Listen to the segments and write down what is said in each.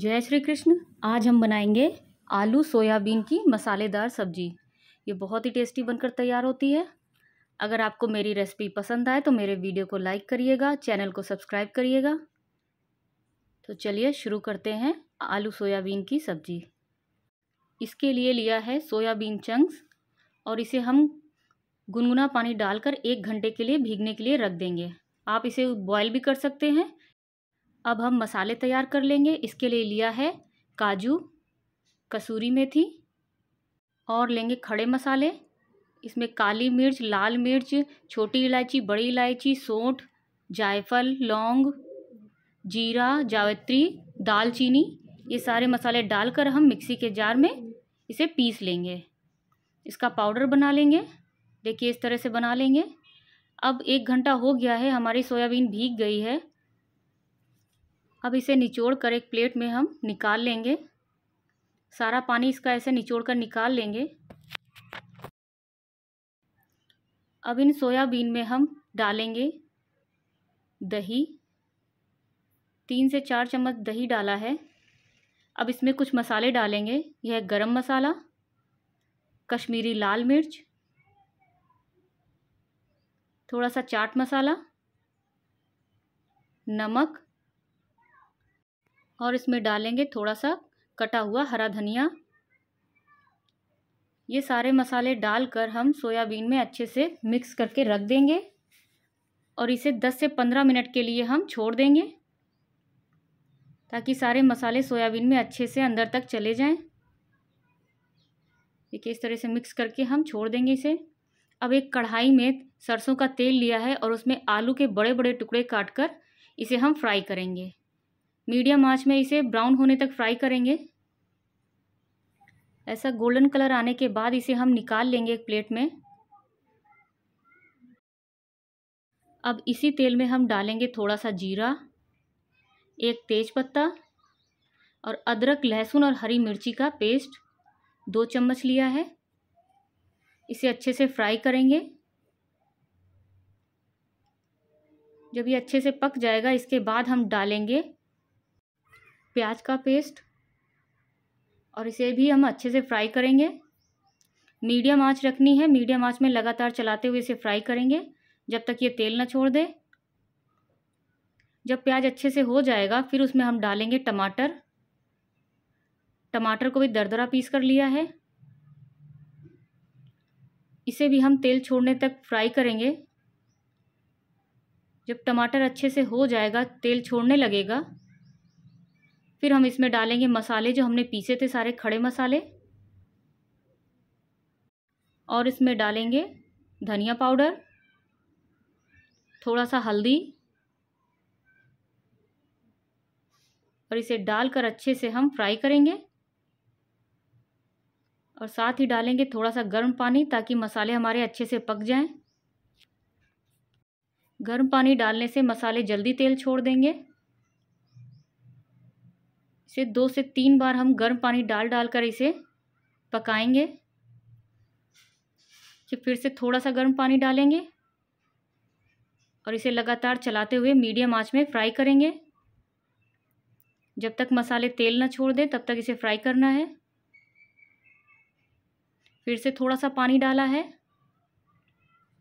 जय श्री कृष्ण आज हम बनाएंगे आलू सोयाबीन की मसालेदार सब्जी ये बहुत ही टेस्टी बनकर तैयार होती है अगर आपको मेरी रेसिपी पसंद आए तो मेरे वीडियो को लाइक करिएगा चैनल को सब्सक्राइब करिएगा तो चलिए शुरू करते हैं आलू सोयाबीन की सब्जी इसके लिए लिया है सोयाबीन चंक्स और इसे हम गुनगुना पानी डालकर एक घंटे के लिए भीगने के लिए रख देंगे आप इसे बॉयल भी कर सकते हैं अब हम मसाले तैयार कर लेंगे इसके लिए लिया है काजू कसूरी मेथी और लेंगे खड़े मसाले इसमें काली मिर्च लाल मिर्च छोटी इलायची बड़ी इलायची सौंठ जायफल लौंग जीरा जावित्री दालचीनी ये सारे मसाले डालकर हम मिक्सी के जार में इसे पीस लेंगे इसका पाउडर बना लेंगे देखिए इस तरह से बना लेंगे अब एक घंटा हो गया है हमारी सोयाबीन भीग गई है अब इसे निचोड़ कर एक प्लेट में हम निकाल लेंगे सारा पानी इसका ऐसे निचोड़ कर निकाल लेंगे अब इन सोयाबीन में हम डालेंगे दही तीन से चार चम्मच दही डाला है अब इसमें कुछ मसाले डालेंगे यह गरम मसाला कश्मीरी लाल मिर्च थोड़ा सा चाट मसाला नमक और इसमें डालेंगे थोड़ा सा कटा हुआ हरा धनिया ये सारे मसाले डालकर हम सोयाबीन में अच्छे से मिक्स करके रख देंगे और इसे 10 से 15 मिनट के लिए हम छोड़ देंगे ताकि सारे मसाले सोयाबीन में अच्छे से अंदर तक चले जाएं देखिए इस तरह से मिक्स करके हम छोड़ देंगे इसे अब एक कढ़ाई में सरसों का तेल लिया है और उसमें आलू के बड़े बड़े टुकड़े काट कर इसे हम फ्राई करेंगे मीडियम आंच में इसे ब्राउन होने तक फ्राई करेंगे ऐसा गोल्डन कलर आने के बाद इसे हम निकाल लेंगे एक प्लेट में अब इसी तेल में हम डालेंगे थोड़ा सा जीरा एक तेज़पत्ता और अदरक लहसुन और हरी मिर्ची का पेस्ट दो चम्मच लिया है इसे अच्छे से फ्राई करेंगे जब ये अच्छे से पक जाएगा इसके बाद हम डालेंगे प्याज का पेस्ट और इसे भी हम अच्छे से फ्राई करेंगे मीडियम आंच रखनी है मीडियम आंच में लगातार चलाते हुए इसे फ्राई करेंगे जब तक ये तेल ना छोड़ दे जब प्याज अच्छे से हो जाएगा फिर उसमें हम डालेंगे टमाटर टमाटर को भी दरदरा पीस कर लिया है इसे भी हम तेल छोड़ने तक फ्राई करेंगे जब टमाटर अच्छे से हो जाएगा तेल छोड़ने लगेगा फिर हम इसमें डालेंगे मसाले जो हमने पीसे थे सारे खड़े मसाले और इसमें डालेंगे धनिया पाउडर थोड़ा सा हल्दी और इसे डालकर अच्छे से हम फ्राई करेंगे और साथ ही डालेंगे थोड़ा सा गर्म पानी ताकि मसाले हमारे अच्छे से पक जाएं। गर्म पानी डालने से मसाले जल्दी तेल छोड़ देंगे से दो से तीन बार हम गर्म पानी डाल डाल कर इसे पकाएंगे कि फिर से थोड़ा सा गर्म पानी डालेंगे और इसे लगातार चलाते हुए मीडियम आंच में फ्राई करेंगे जब तक मसाले तेल ना छोड़ दें तब तक इसे फ्राई करना है फिर से थोड़ा सा पानी डाला है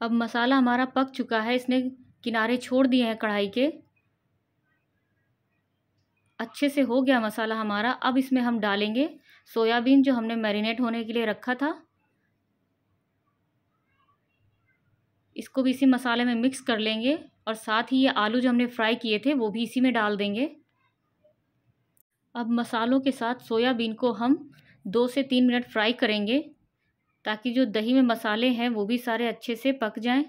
अब मसाला हमारा पक चुका है इसने किनारे छोड़ दिए हैं कढ़ाई के अच्छे से हो गया मसाला हमारा अब इसमें हम डालेंगे सोयाबीन जो हमने मैरिनेट होने के लिए रखा था इसको भी इसी मसाले में मिक्स कर लेंगे और साथ ही ये आलू जो हमने फ्राई किए थे वो भी इसी में डाल देंगे अब मसालों के साथ सोयाबीन को हम दो से तीन मिनट फ्राई करेंगे ताकि जो दही में मसाले हैं वो भी सारे अच्छे से पक जाएं।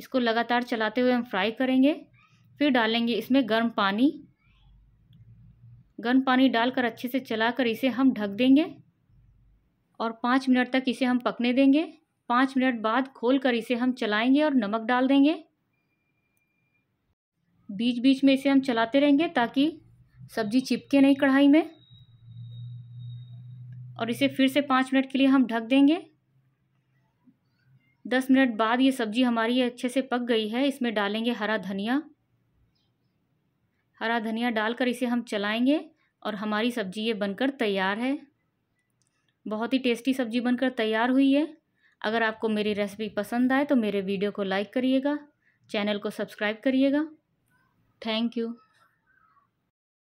इसको लगातार चलाते हुए हम फ्राई करेंगे फिर डालेंगे इसमें गर्म पानी गर्म पानी डालकर अच्छे से चलाकर इसे हम ढक देंगे और पाँच मिनट तक इसे हम पकने देंगे पाँच मिनट बाद खोल कर इसे हम चलाएंगे और नमक डाल देंगे बीच बीच में इसे हम चलाते रहेंगे ताकि सब्जी चिपके नहीं कढ़ाई में और इसे फिर से पाँच मिनट के लिए हम ढक देंगे दस मिनट बाद ये सब्ज़ी हमारी अच्छे से पक गई है इसमें डालेंगे हरा धनिया हरा धनिया डालकर इसे हम चलाएंगे और हमारी सब्ज़ी ये बनकर तैयार है बहुत ही टेस्टी सब्ज़ी बनकर तैयार हुई है अगर आपको मेरी रेसिपी पसंद आए तो मेरे वीडियो को लाइक करिएगा चैनल को सब्सक्राइब करिएगा थैंक यू